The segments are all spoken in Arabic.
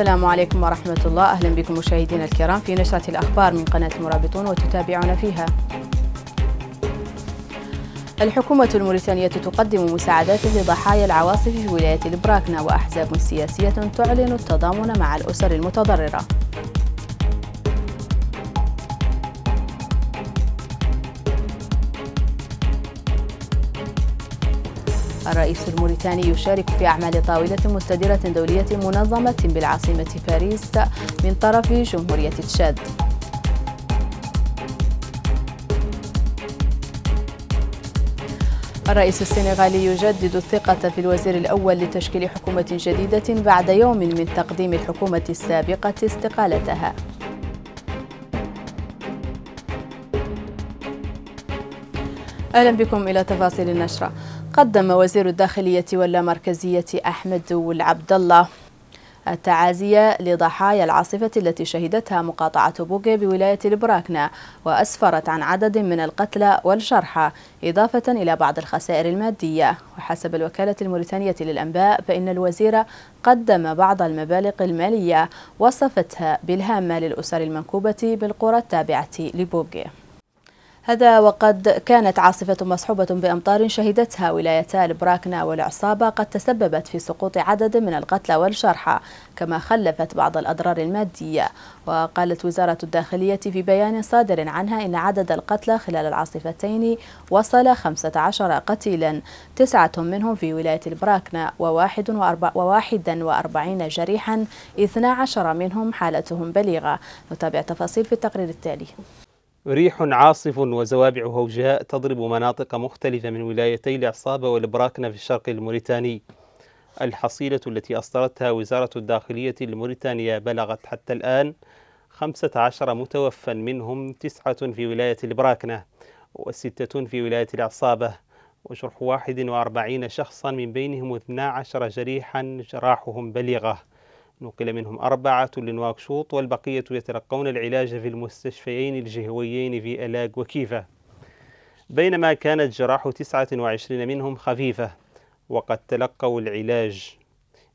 السلام عليكم ورحمة الله أهلا بكم مشاهدينا الكرام في نشرة الأخبار من قناة المرابطون وتتابعون فيها الحكومة الموريتانية تقدم مساعدات لضحايا العواصف في ولاية البراكنا وأحزاب سياسية تعلن التضامن مع الأسر المتضررة الرئيس الموريتاني يشارك في أعمال طاولة مستديرة دولية منظمة بالعاصمة باريس من طرف جمهورية تشاد الرئيس السنغالي يجدد الثقة في الوزير الأول لتشكيل حكومة جديدة بعد يوم من تقديم الحكومة السابقة استقالتها أهلا بكم إلى تفاصيل النشرة قدم وزير الداخلية واللامركزية أحمد والعبد الله التعازية لضحايا العاصفة التي شهدتها مقاطعة بوغي بولاية البراكنة وأسفرت عن عدد من القتلى والجرحى إضافة إلى بعض الخسائر المادية وحسب الوكالة الموريتانية للأنباء فإن الوزير قدم بعض المبالغ المالية وصفتها بالهامة للأسر المنكوبة بالقرى التابعة لبوغي هذا وقد كانت عاصفة مصحوبة بأمطار شهدتها ولايتا البراكنا والعصابة قد تسببت في سقوط عدد من القتلى والجرحى كما خلفت بعض الأضرار المادية وقالت وزارة الداخلية في بيان صادر عنها إن عدد القتلى خلال العاصفتين وصل 15 قتيلا تسعة منهم في ولاية البراكنا وواحد وواحدا وأربعين جريحا 12 منهم حالتهم بليغة نتابع تفاصيل في التقرير التالي ريح عاصف وزوابع هوجاء تضرب مناطق مختلفة من ولايتي العصابة والبراكنة في الشرق الموريتاني الحصيلة التي أصدرتها وزارة الداخلية الموريتانية بلغت حتى الآن 15 متوفى منهم تسعة في ولاية البراكنة وستة في ولاية العصابة وجرح 41 شخصا من بينهم 12 جريحا جراحهم بليغة نقل منهم أربعة لنواكشوط والبقية يتلقون العلاج في المستشفيين الجهويين في ألاغ وكيفة بينما كانت جراح 29 منهم خفيفة وقد تلقوا العلاج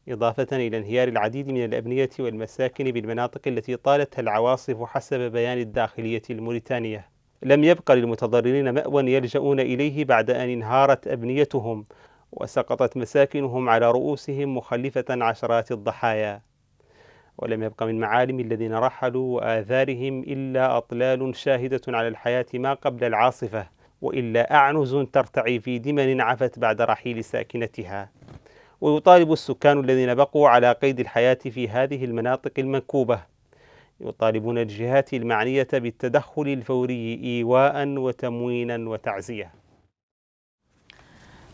إضافة إلى انهيار العديد من الأبنية والمساكن بالمناطق التي طالتها العواصف حسب بيان الداخلية الموريتانية لم يبق للمتضررين مأوى يلجؤون إليه بعد أن انهارت أبنيتهم وسقطت مساكنهم على رؤوسهم مخلفة عشرات الضحايا ولم يبق من معالم الذين رحلوا وآثارهم إلا أطلال شاهدة على الحياة ما قبل العاصفة وإلا أعنز ترتعي في دمن عفت بعد رحيل ساكنتها ويطالب السكان الذين بقوا على قيد الحياة في هذه المناطق المنكوبة يطالبون الجهات المعنية بالتدخل الفوري إيواء وتموينا وتعزية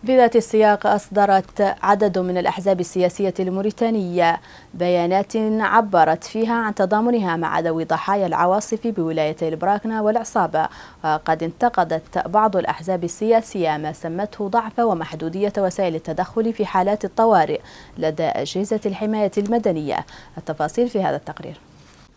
بذات السياق أصدرت عدد من الأحزاب السياسية الموريتانية بيانات عبرت فيها عن تضامنها مع ذوي ضحايا العواصف بولايتي البراكنا والعصابة وقد انتقدت بعض الأحزاب السياسية ما سمته ضعف ومحدودية وسائل التدخل في حالات الطوارئ لدى أجهزة الحماية المدنية التفاصيل في هذا التقرير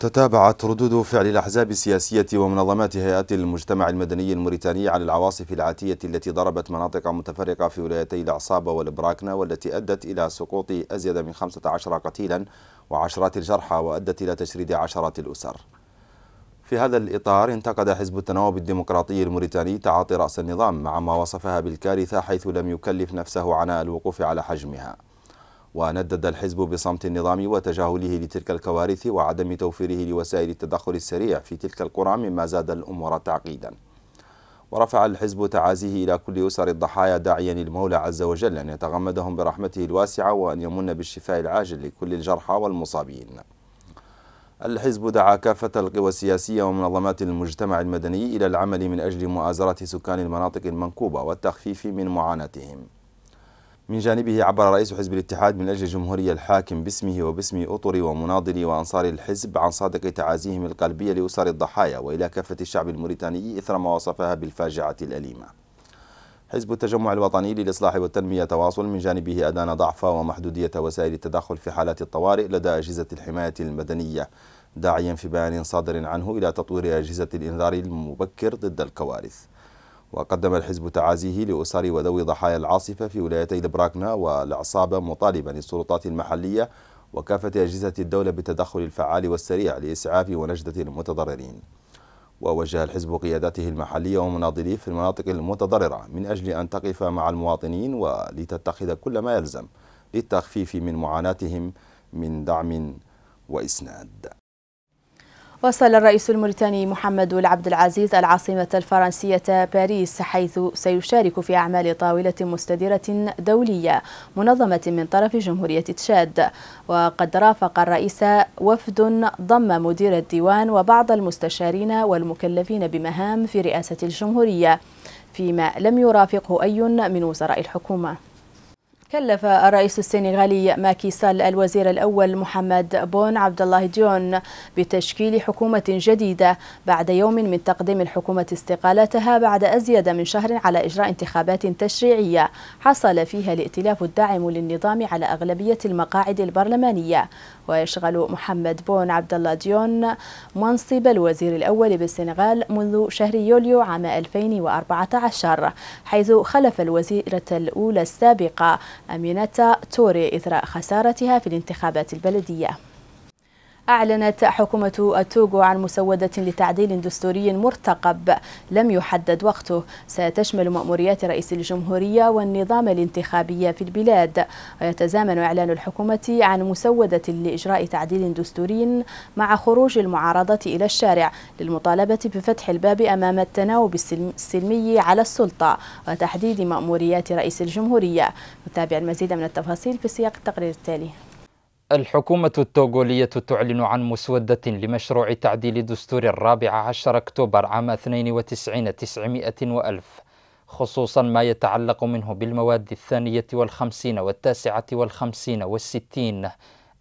تتابعت ردود فعل الأحزاب السياسية ومنظمات هيئات المجتمع المدني الموريتاني على العواصف العاتية التي ضربت مناطق متفرقة في ولايتي العصابة والبراكنة والتي أدت إلى سقوط أزيد من 15 قتيلا وعشرات الجرحى وأدت إلى تشريد عشرات الأسر في هذا الإطار انتقد حزب التنوب الديمقراطي الموريتاني تعاطي رأس النظام مع ما وصفها بالكارثة حيث لم يكلف نفسه عناء الوقوف على حجمها وندد الحزب بصمت النظام وتجاهله لتلك الكوارث وعدم توفيره لوسائل التدخل السريع في تلك القرى مما زاد الأمور تعقيدا ورفع الحزب تعازيه إلى كل أسر الضحايا داعيا المولى عز وجل أن يتغمدهم برحمته الواسعة وأن يمن بالشفاء العاجل لكل الجرحى والمصابين الحزب دعا كافة القوى السياسية ومنظمات المجتمع المدني إلى العمل من أجل مؤازرة سكان المناطق المنكوبة والتخفيف من معاناتهم من جانبه عبر رئيس حزب الاتحاد من أجل الجمهورية الحاكم باسمه وباسم أطر ومناضلي وأنصار الحزب عن صادق تعازيهم القلبية لأسر الضحايا وإلى كافة الشعب الموريتاني إثر ما وصفها بالفاجعة الأليمة حزب التجمع الوطني للإصلاح والتنمية تواصل من جانبه أدان ضعف ومحدودية وسائل التدخل في حالات الطوارئ لدى أجهزة الحماية المدنية داعيا في بيان صادر عنه إلى تطوير أجهزة الإنذار المبكر ضد الكوارث وقدم الحزب تعازيه لأسر وذوي ضحايا العاصفة في ولايتي البراكنا والعصابة مطالبا للسلطات المحلية وكافة أجهزة الدولة بالتدخل الفعال والسريع لإسعاف ونجدة المتضررين ووجه الحزب قياداته المحلية ومناضليه في المناطق المتضررة من أجل أن تقف مع المواطنين ولتتخذ كل ما يلزم للتخفيف من معاناتهم من دعم وإسناد وصل الرئيس الموريتاني محمد العبد العزيز العاصمة الفرنسية باريس حيث سيشارك في أعمال طاولة مستديرة دولية منظمة من طرف جمهورية تشاد وقد رافق الرئيس وفد ضم مدير الديوان وبعض المستشارين والمكلفين بمهام في رئاسة الجمهورية فيما لم يرافقه أي من وزراء الحكومة كلف الرئيس السنغالي ماكي سال الوزير الأول محمد بون عبد الله ديون بتشكيل حكومة جديدة بعد يوم من تقديم الحكومة استقالتها بعد أزيد من شهر على إجراء انتخابات تشريعية حصل فيها الائتلاف الداعم للنظام على أغلبية المقاعد البرلمانية ويشغل محمد بون عبد الله ديون منصب الوزير الأول بالسنغال منذ شهر يوليو عام 2014 حيث خلف الوزيرة الأولى السابقة أمينة توري إثر خسارتها في الانتخابات البلدية أعلنت حكومة التوغو عن مسودة لتعديل دستوري مرتقب لم يحدد وقته ستشمل مأموريات رئيس الجمهورية والنظام الانتخابي في البلاد ويتزامن إعلان الحكومة عن مسودة لإجراء تعديل دستوري مع خروج المعارضة إلى الشارع للمطالبة بفتح الباب أمام التناوب السلمي على السلطة وتحديد مأموريات رئيس الجمهورية نتابع المزيد من التفاصيل في سياق التقرير التالي الحكومة التوغولية تعلن عن مسودة لمشروع تعديل دستور الرابع عشر أكتوبر عام 92 تسعمائة وألف خصوصا ما يتعلق منه بالمواد الثانية والخمسين والتاسعة والخمسين والستين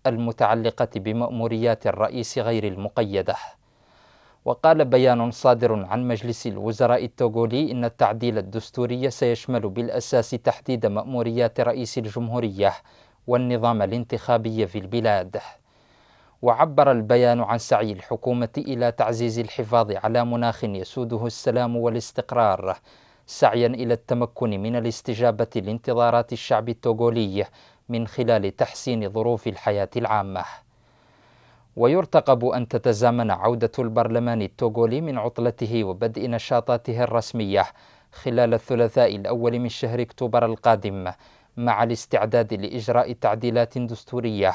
المتعلقة بمأموريات الرئيس غير المقيدة وقال بيان صادر عن مجلس الوزراء التوغولي إن التعديل الدستوري سيشمل بالأساس تحديد مأموريات رئيس الجمهورية والنظام الانتخابي في البلاد وعبر البيان عن سعي الحكومة إلى تعزيز الحفاظ على مناخ يسوده السلام والاستقرار سعيا إلى التمكن من الاستجابة لانتظارات الشعب التوغولي من خلال تحسين ظروف الحياة العامة ويرتقب أن تتزامن عودة البرلمان التوغولي من عطلته وبدء نشاطاته الرسمية خلال الثلاثاء الأول من شهر أكتوبر القادم مع الاستعداد لإجراء تعديلات دستورية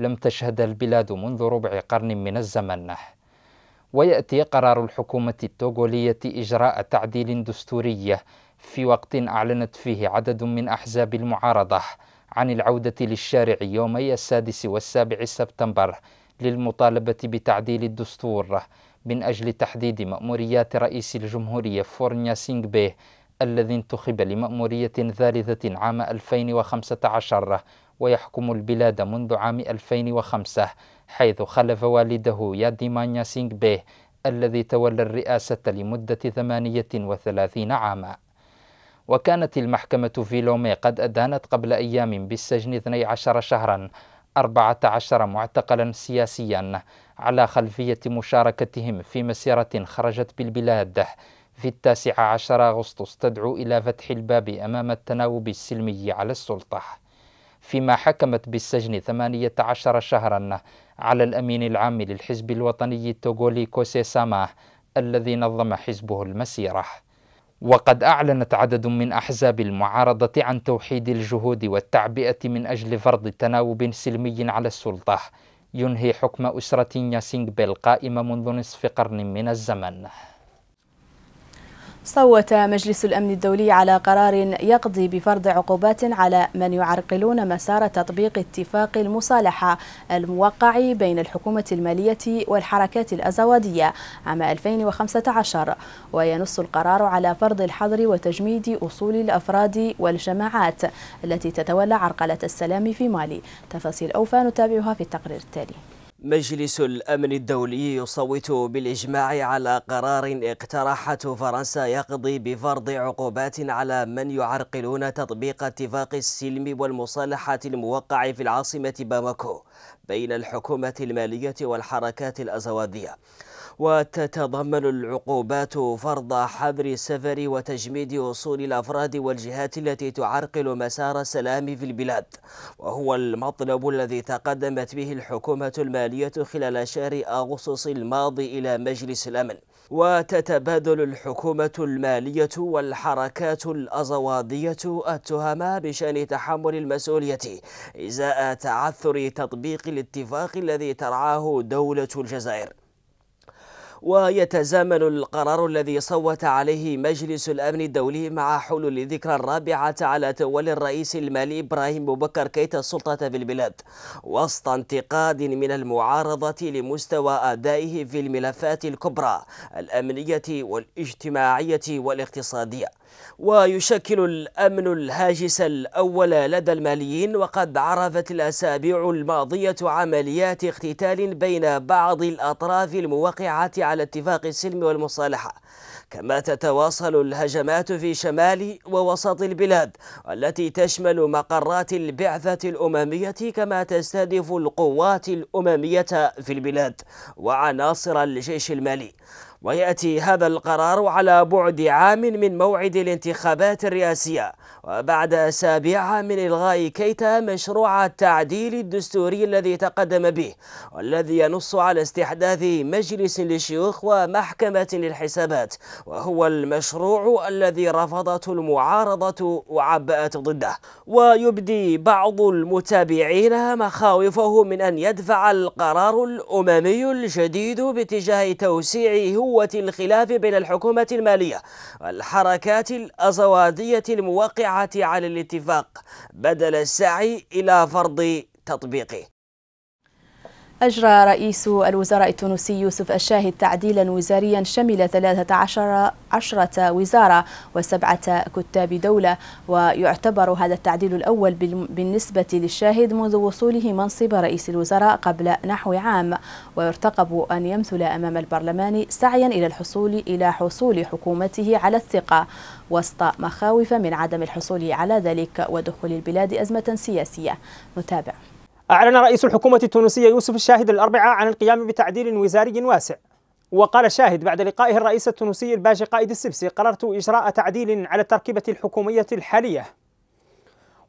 لم تشهد البلاد منذ ربع قرن من الزمن ويأتي قرار الحكومة التوغولية إجراء تعديل دستوري في وقت أعلنت فيه عدد من أحزاب المعارضة عن العودة للشارع يومي السادس والسابع سبتمبر للمطالبة بتعديل الدستور من أجل تحديد مأموريات رئيس الجمهورية فورنيا سينغبي الذي انتخب لمأمورية ثالثة عام 2015 ويحكم البلاد منذ عام 2005 حيث خلف والده ياديمانيا سينغ بيه الذي تولى الرئاسة لمدة 38 عاما وكانت المحكمة في لومي قد أدانت قبل أيام بالسجن 12 شهرا 14 معتقلا سياسيا على خلفية مشاركتهم في مسيرة خرجت بالبلاد في التاسع عشر أغسطس تدعو إلى فتح الباب أمام التناوب السلمي على السلطة فيما حكمت بالسجن 18 شهرا على الأمين العام للحزب الوطني التوغولي كوسي ساماه الذي نظم حزبه المسيرة وقد أعلنت عدد من أحزاب المعارضة عن توحيد الجهود والتعبئة من أجل فرض تناوب سلمي على السلطة ينهي حكم أسرة ياسينغ بيل قائمة منذ نصف قرن من الزمن صوت مجلس الأمن الدولي على قرار يقضي بفرض عقوبات على من يعرقلون مسار تطبيق اتفاق المصالحة الموقع بين الحكومة المالية والحركات الأزوادية عام 2015 وينص القرار على فرض الحظر وتجميد أصول الأفراد والجماعات التي تتولى عرقلة السلام في مالي تفاصيل أوفى نتابعها في التقرير التالي مجلس الأمن الدولي يصوت بالإجماع على قرار اقترحته فرنسا يقضي بفرض عقوبات على من يعرقلون تطبيق اتفاق السلم والمصالحة الموقع في العاصمة باماكو بين الحكومة المالية والحركات الأزوادية وتتضمن العقوبات فرض حظر السفر وتجميد وصول الأفراد والجهات التي تعرقل مسار السلام في البلاد وهو المطلب الذي تقدمت به الحكومة المالية خلال شهر أغسطس الماضي إلى مجلس الأمن وتتبادل الحكومة المالية والحركات الأزوادية التهم بشأن تحمل المسؤولية إزاء تعثر تطبيق الاتفاق الذي ترعاه دولة الجزائر ويتزامن القرار الذي صوت عليه مجلس الأمن الدولي مع حلول الذكرى الرابعة على تولي الرئيس المالي إبراهيم بكر كيت السلطة في البلاد وسط انتقاد من المعارضة لمستوى أدائه في الملفات الكبرى الأمنية والاجتماعية والاقتصادية ويشكل الأمن الهاجس الأول لدى الماليين وقد عرفت الأسابيع الماضية عمليات اقتتال بين بعض الأطراف الموقعة على اتفاق السلم والمصالحة كما تتواصل الهجمات في شمال ووسط البلاد التي تشمل مقرات البعثة الأممية كما تستهدف القوات الأممية في البلاد وعناصر الجيش المالي ويأتي هذا القرار على بعد عام من موعد الانتخابات الرئاسية وبعد أسابيع من إلغاء كيتا مشروع التعديل الدستوري الذي تقدم به والذي ينص على استحداث مجلس للشيوخ ومحكمة للحسابات وهو المشروع الذي رفضته المعارضة وعبأت ضده ويبدي بعض المتابعين مخاوفه من أن يدفع القرار الأممي الجديد باتجاه توسيع هوة الخلاف بين الحكومة المالية والحركات الأزوادية الموقعة على الاتفاق بدل السعي إلى فرض تطبيقه أجرى رئيس الوزراء التونسي يوسف الشاهد تعديلا وزاريا شمل 13 عشرة وزارة وسبعة كتاب دولة ويعتبر هذا التعديل الأول بالنسبة للشاهد منذ وصوله منصب رئيس الوزراء قبل نحو عام ويرتقب أن يمثل أمام البرلمان سعيا إلى الحصول إلى حصول حكومته على الثقة وسط مخاوف من عدم الحصول على ذلك ودخول البلاد أزمة سياسية نتابع أعلن رئيس الحكومة التونسية يوسف الشاهد الأربعاء عن القيام بتعديل وزاري واسع وقال الشاهد بعد لقائه الرئيس التونسي الباجي قائد السبسي قررت إجراء تعديل على التركيبة الحكومية الحالية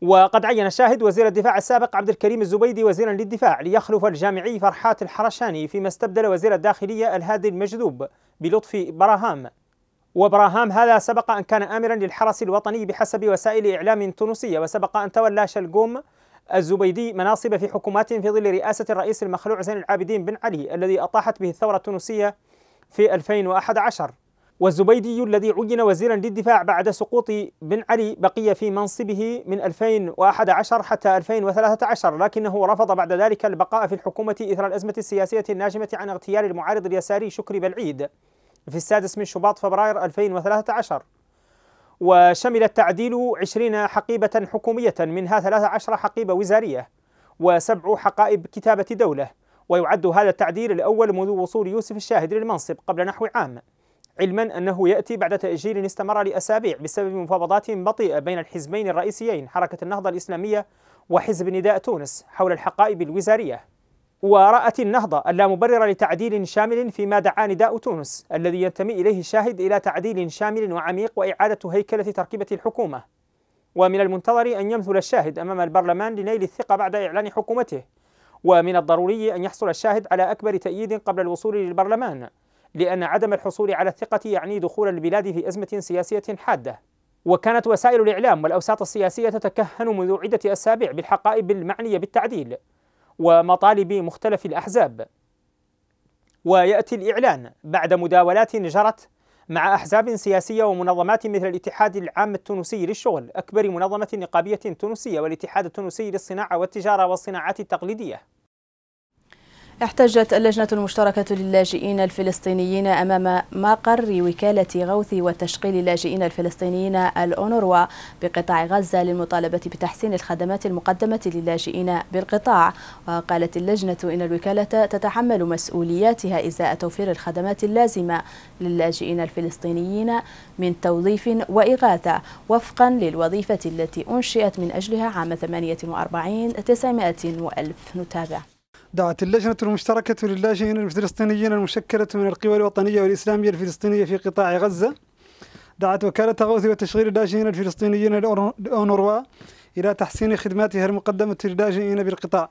وقد عين شاهد وزير الدفاع السابق عبد الكريم الزبيدي وزيرا للدفاع ليخلف الجامعي فرحات الحرشاني فيما استبدل وزير الداخلية الهادي المجذوب بلطفي براهام وبراهام هذا سبق أن كان آمرا للحرس الوطني بحسب وسائل إعلام تونسية وسبق أن تولى شلقوم الزبيدي مناصب في حكومات في ظل رئاسة الرئيس المخلوع زين العابدين بن علي الذي أطاحت به الثورة التونسية في 2011 والزبيدي الذي عين وزيرا للدفاع بعد سقوط بن علي بقي في منصبه من 2011 حتى 2013 لكنه رفض بعد ذلك البقاء في الحكومة إثر الأزمة السياسية الناجمة عن اغتيال المعارض اليساري شكري بلعيد في السادس من شباط فبراير 2013 وشمل التعديل 20 حقيبة حكومية منها 13 حقيبة وزارية وسبع حقائب كتابة دولة ويعد هذا التعديل الأول منذ وصول يوسف الشاهد للمنصب قبل نحو عام علما أنه يأتي بعد تأجيل استمر لأسابيع بسبب مفاوضات بطيئة بين الحزبين الرئيسيين حركة النهضة الإسلامية وحزب نداء تونس حول الحقائب الوزارية ورأت النهضة اللامبررة لتعديل شامل فيما دعا نداء تونس الذي ينتمي إليه الشاهد إلى تعديل شامل وعميق وإعادة هيكلة تركيبة الحكومة ومن المنتظر أن يمثل الشاهد أمام البرلمان لنيل الثقة بعد إعلان حكومته ومن الضروري أن يحصل الشاهد على أكبر تأييد قبل الوصول للبرلمان لأن عدم الحصول على الثقة يعني دخول البلاد في أزمة سياسية حادة وكانت وسائل الإعلام والأوساط السياسية تتكهن منذ عدة أسابيع بالحقائب المعنية بالتعديل ومطالب مختلف الأحزاب ويأتي الإعلان بعد مداولات جرت مع أحزاب سياسية ومنظمات مثل الاتحاد العام التونسي للشغل أكبر منظمة نقابية تونسية والاتحاد التونسي للصناعة والتجارة والصناعات التقليدية احتجت اللجنة المشتركة للاجئين الفلسطينيين أمام مقر وكالة غوث وتشغيل اللاجئين الفلسطينيين الأونروا بقطاع غزة للمطالبة بتحسين الخدمات المقدمة للاجئين بالقطاع وقالت اللجنة إن الوكالة تتحمل مسؤولياتها إزاء توفير الخدمات اللازمة للاجئين الفلسطينيين من توظيف وإغاثة وفقا للوظيفة التي أنشئت من أجلها عام 48 900 وألف نتابع دعت اللجنة المشتركة للاجئين الفلسطينيين المشكلة من القوى الوطنية والإسلامية الفلسطينية في قطاع غزة دعت وكالة غوث وتشغيل اللاجئين الفلسطينيين الأونروا إلى تحسين خدماتها المقدمة للاجئين بالقطاع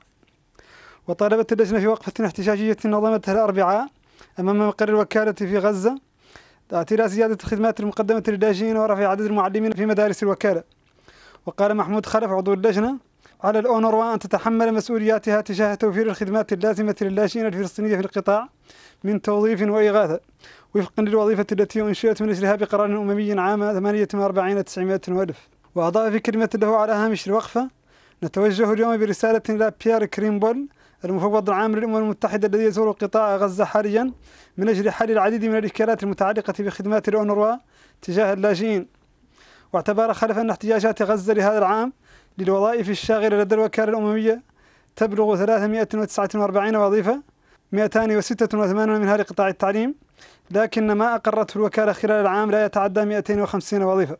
وطالبت اللجنة في وقفة احتجاجية نظمتها الأربعاء أمام مقر الوكالة في غزة دعت إلى زيادة الخدمات المقدمة للاجئين ورفع عدد المعلمين في مدارس الوكالة وقال محمود خلف عضو اللجنة على الأونروا أن تتحمل مسؤولياتها تجاه توفير الخدمات اللازمة للاجئين الفلسطينيين في القطاع من توظيف وإغاثة وفقا للوظيفة التي أنشئت من أجلها بقرار أممي عام 48 900 ألف وأضاف في كلمة له على هامش الوقفة نتوجه اليوم برسالة إلى بيير كريمبول المفوض العام للأمم المتحدة الذي يزور قطاع غزة حاليا من أجل حل العديد من الإشكالات المتعلقة بخدمات الأونروا تجاه اللاجئين واعتبر خلف أن احتياجات غزة لهذا العام للوظائف الشاغرة لدى الوكالة الأممية تبلغ 349 وظيفة 286 منها لقطاع التعليم لكن ما أقرته الوكالة خلال العام لا يتعدى 250 وظيفة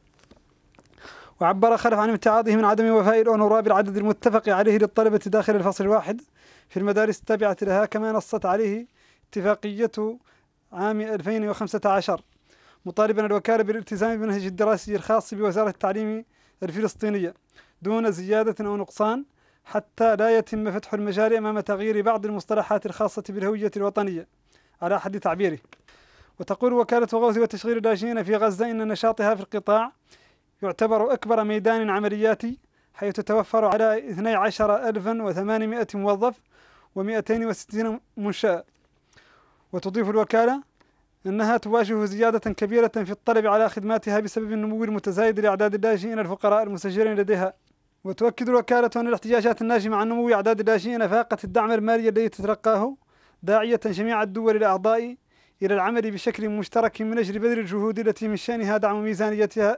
وعبر خلف عن امتعاضه من عدم وفاء الأونورا بالعدد المتفق عليه للطلبة داخل الفصل الواحد في المدارس التابعة لها كما نصت عليه اتفاقية عام 2015 مطالبا الوكالة بالالتزام بالمنهج الدراسي الخاص بوزارة التعليم الفلسطينية دون زيادة أو نقصان حتى لا يتم فتح المجال أمام تغيير بعض المصطلحات الخاصة بالهوية الوطنية على حد تعبيره وتقول وكالة غوث وتشغيل اللاجئين في غزة إن نشاطها في القطاع يعتبر أكبر ميدان عملياتي حيث تتوفر على 12800 موظف و260 منشأة وتضيف الوكالة أنها تواجه زيادة كبيرة في الطلب على خدماتها بسبب النمو المتزايد لأعداد اللاجئين الفقراء المسجلين لديها وتؤكد الوكالة أن الاحتجاجات الناجمة عن نمو أعداد اللاجئين فاقت الدعم المالي الذي تتلقاه داعية جميع الدول الأعضاء إلى العمل بشكل مشترك من أجل بذل الجهود التي من شأنها دعم ميزانيتها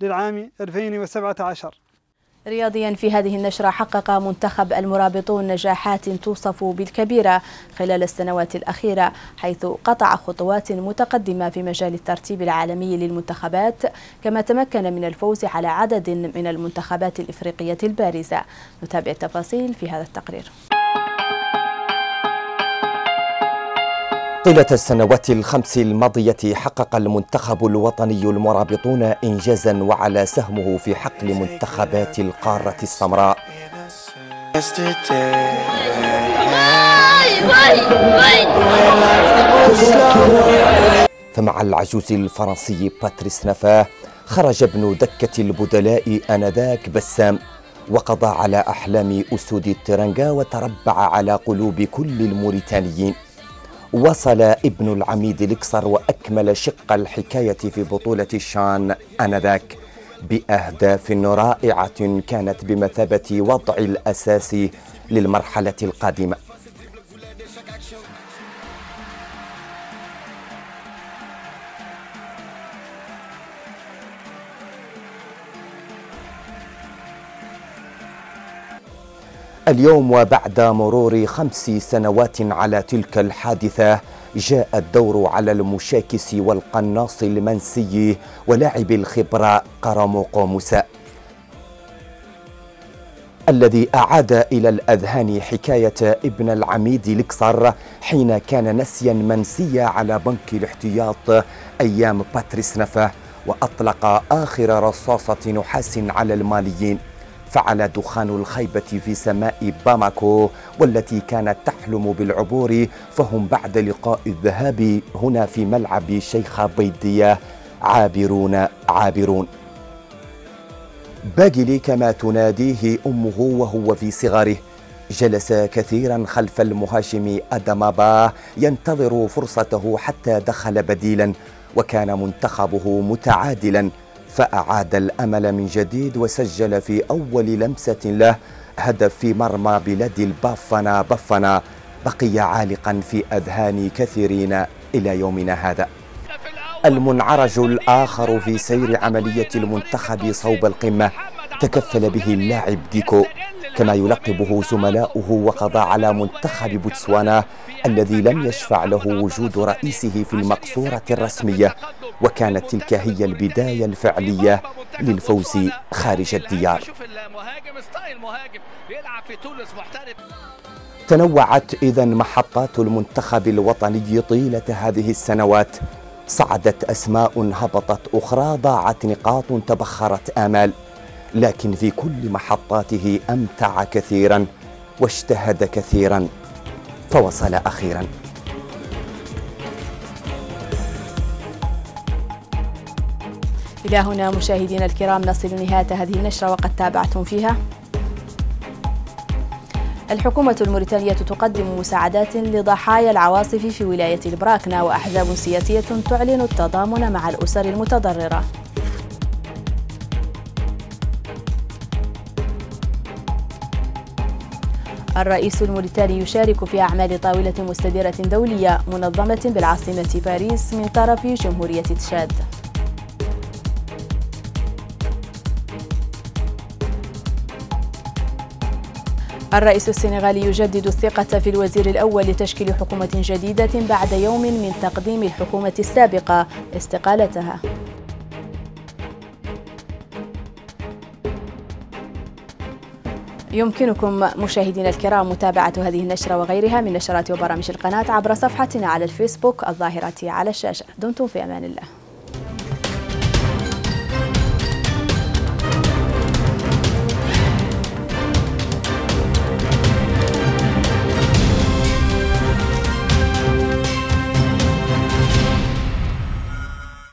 للعام 2017 رياضيا في هذه النشرة حقق منتخب المرابطون نجاحات توصف بالكبيرة خلال السنوات الأخيرة حيث قطع خطوات متقدمة في مجال الترتيب العالمي للمنتخبات كما تمكن من الفوز على عدد من المنتخبات الإفريقية البارزة نتابع التفاصيل في هذا التقرير طيلة السنوات الخمس الماضية حقق المنتخب الوطني المرابطون إنجازا وعلى سهمه في حقل منتخبات القارة السمراء فمع العجوز الفرنسي باتريس نفاه خرج ابن دكة البدلاء آنذاك بسام وقضى على أحلام أسود الترنجا وتربع على قلوب كل الموريتانيين وصل ابن العميد لكسر وأكمل شق الحكاية في بطولة الشان آنذاك بأهداف رائعة كانت بمثابة وضع الأساس للمرحلة القادمة اليوم وبعد مرور خمس سنوات على تلك الحادثة جاء الدور على المشاكس والقناص المنسي ولاعب الخبرة قرم قومس الذي أعاد إلى الأذهان حكاية ابن العميد لكسر حين كان نسيا منسيا على بنك الاحتياط أيام باتريس نفه وأطلق آخر رصاصة نحاس على الماليين فعل دخان الخيبة في سماء باماكو والتي كانت تحلم بالعبور فهم بعد لقاء الذهاب هنا في ملعب شيخ بيدية عابرون عابرون باجلي كما تناديه أمه وهو في صغره جلس كثيرا خلف المهاشم أدمابا ينتظر فرصته حتى دخل بديلا وكان منتخبه متعادلا فأعاد الأمل من جديد وسجل في أول لمسة له هدف في مرمى بلاد البافنا بافنا بقي عالقا في أذهان كثيرين إلى يومنا هذا المنعرج الآخر في سير عملية المنتخب صوب القمة تكفل به اللاعب ديكو كما يلقبه زملاؤه وقضى على منتخب بوتسوانا الذي لم يشفع له وجود رئيسه في المقصورة الرسمية وكانت تلك هي البداية الفعلية للفوز خارج الديار تنوعت إذا محطات المنتخب الوطني طيلة هذه السنوات صعدت أسماء هبطت أخرى ضاعت نقاط تبخرت آمال لكن في كل محطاته أمتع كثيرا واجتهد كثيرا فوصل أخيرا إلى هنا مشاهدينا الكرام نصل لنهاية هذه النشرة وقد تابعتم فيها الحكومة الموريتانية تقدم مساعدات لضحايا العواصف في ولاية البراكنا وأحزاب سياسية تعلن التضامن مع الأسر المتضررة الرئيس الموريتاني يشارك في أعمال طاولة مستديرة دولية منظمة بالعاصمة باريس من طرف جمهورية تشاد الرئيس السنغالي يجدد الثقة في الوزير الأول لتشكيل حكومة جديدة بعد يوم من تقديم الحكومة السابقة استقالتها يمكنكم مشاهدينا الكرام متابعة هذه النشرة وغيرها من نشرات وبرامج القناة عبر صفحتنا على الفيسبوك الظاهرة على الشاشة دمتم في أمان الله